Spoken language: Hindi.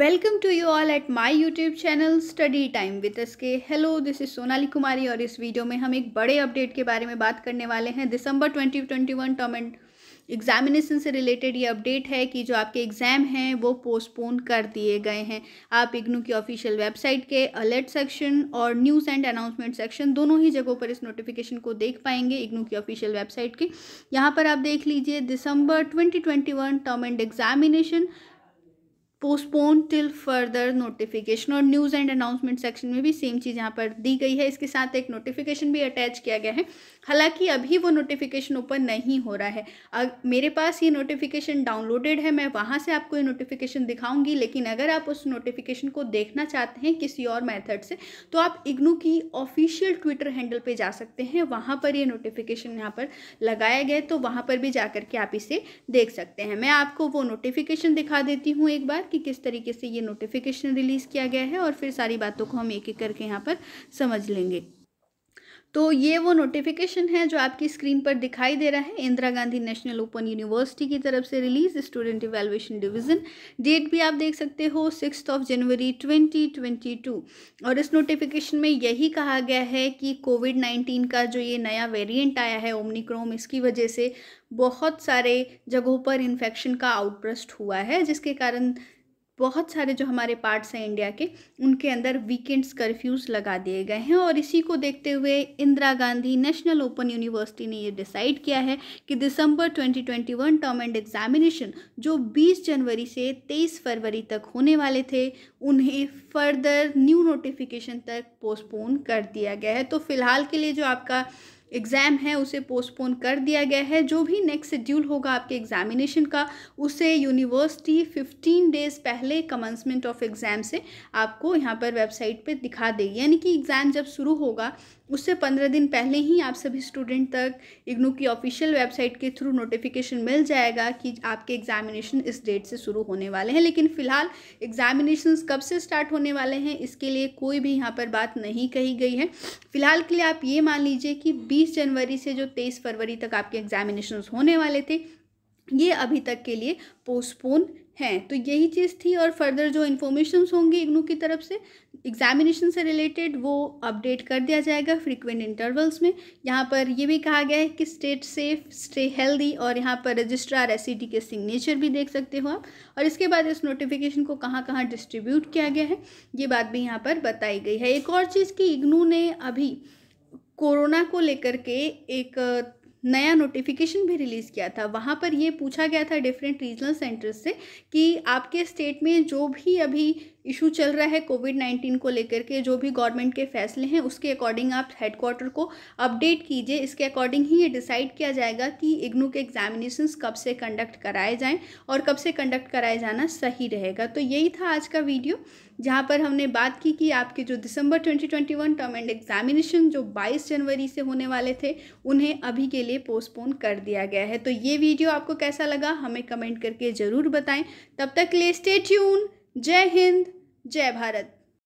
welcome to you all at my YouTube channel study time with S K hello this is Sonali Kumari और इस वीडियो में हम एक बड़े अपडेट के बारे में बात करने वाले हैं दिसंबर 2021 टर्म एंड एग्जामिनेशन से रिलेटेड ये अपडेट है कि जो आपके एग्ज़ाम हैं वो पोस्टपोन कर दिए गए हैं आप इग्नू की ऑफिशियल वेबसाइट के अलर्ट सेक्शन और न्यूज़ एंड अनाउंसमेंट सेक्शन दोनों ही जगहों पर इस नोटिफिकेशन को देख पाएंगे इग्नू की ऑफिशियल वेबसाइट की यहाँ पर आप देख लीजिए दिसंबर 2021 term end examination postpone till further notification और न्यूज़ एंड अनाउंसमेंट सेक्शन में भी सेम चीज़ यहाँ पर दी गई है इसके साथ एक नोटिफिकेशन भी अटैच किया गया है हालांकि अभी वो नोटिफिकेशन ओपन नहीं हो रहा है अग, मेरे पास ये नोटिफिकेशन डाउनलोडेड है मैं वहाँ से आपको ये नोटिफिकेशन दिखाऊंगी लेकिन अगर आप उस नोटिफिकेशन को देखना चाहते हैं किसी और मैथड से तो आप इग्नू की ऑफिशियल ट्विटर हैंडल पर जा सकते हैं वहाँ पर ये नोटिफिकेशन यहाँ पर लगाया गया तो वहाँ पर भी जा के आप इसे देख सकते हैं मैं आपको वो नोटिफिकेशन दिखा देती हूँ एक बार कि किस तरीके से ये नोटिफिकेशन रिलीज़ किया गया है और फिर सारी बातों को हम एक एक करके यहाँ पर समझ लेंगे तो ये वो नोटिफिकेशन है जो आपकी स्क्रीन पर दिखाई दे रहा है Indira Gandhi national open university की तरफ से release student evaluation division date भी आप देख सकते हो सिक्स ऑफ जनवरी 2022 और इस नोटिफिकेशन में यही कहा गया है कि कोविड 19 का जो ये नया वेरिएंट आया है ओमनिक्रोम इसकी वजह से बहुत सारे जगहों पर इन्फेक्शन का आउटब्रस्ट हुआ है जिसके कारण बहुत सारे जो हमारे पार्ट्स हैं इंडिया के उनके अंदर वीकेंड्स कर्फ्यूज लगा दिए गए हैं और इसी को देखते हुए Indira Gandhi national open university ने ये डिसाइड किया है कि दिसंबर 2021 टर्म एंड एग्जामिनेशन जो 20 जनवरी से 23 फरवरी तक होने वाले थे उन्हें फर्दर न्यू नोटिफिकेशन तक पोस्टपोन कर दिया गया है तो फिलहाल के लिए जो आपका एग्ज़ाम है उसे पोस्टपोन कर दिया गया है जो भी नेक्स्ट शेड्यूल होगा आपके एग्जामिनेशन का उसे यूनिवर्सिटी फिफ्टीन डेज़ पहले कमेंसमेंट ऑफ एग्ज़ाम से आपको यहाँ पर वेबसाइट पे दिखा देगी यानी कि एग्ज़ाम जब शुरू होगा उससे पंद्रह दिन पहले ही आप सभी स्टूडेंट तक इग्नू की ऑफिशियल वेबसाइट के थ्रू नोटिफिकेशन मिल जाएगा कि आपके एग्जामिनेशन इस डेट से शुरू होने वाले हैं लेकिन फ़िलहाल एग्जामिनेशन कब से स्टार्ट होने वाले हैं इसके लिए कोई भी यहाँ पर बात नहीं कही गई है फ़िलहाल के लिए आप ये मान लीजिए कि बीस जनवरी से जो तेईस फरवरी तक आपके एग्जामिनेशन होने वाले थे ये अभी तक के लिए पोस्टपोन हैं तो यही चीज़ थी और फर्दर जो इन्फॉर्मेशन होंगी इग्नू की तरफ से एग्जामिनेशन से रिलेटेड वो अपडेट कर दिया जाएगा फ्रीक्वेंट इंटरवल्स में यहाँ पर ये भी कहा गया है कि स्टेट सेफ स्टे हेल्दी और यहाँ पर रजिस्ट्रार एस के सिग्नेचर भी देख सकते हो आप और इसके बाद इस नोटिफिकेशन को कहाँ कहाँ डिस्ट्रीब्यूट किया गया है ये बात भी यहाँ पर बताई गई है एक और चीज़ की इग्नू ने अभी कोरोना को लेकर के एक नया नोटिफिकेशन भी रिलीज़ किया था वहाँ पर ये पूछा गया था डिफरेंट रीजनल सेंटर्स से कि आपके स्टेट में जो भी अभी इशू चल रहा है कोविड नाइन्टीन को लेकर के जो भी गवर्नमेंट के फैसले हैं उसके अकॉर्डिंग आप हेडक्वार्टर को अपडेट कीजिए इसके अकॉर्डिंग ही ये डिसाइड किया जाएगा कि इग्नू के एग्जामिनेशन कब से कंडक्ट कराए जाएँ और कब से कंडक्ट कराए जाना सही रहेगा तो यही था आज का वीडियो जहाँ पर हमने बात की कि आपके जो दिसंबर 2021 टर्म एंड एग्जामिनेशन जो 22 जनवरी से होने वाले थे उन्हें अभी के लिए पोस्टपोन कर दिया गया है तो ये वीडियो आपको कैसा लगा हमें कमेंट करके ज़रूर बताएं तब तक ले स्टेट्यून जय हिंद जय भारत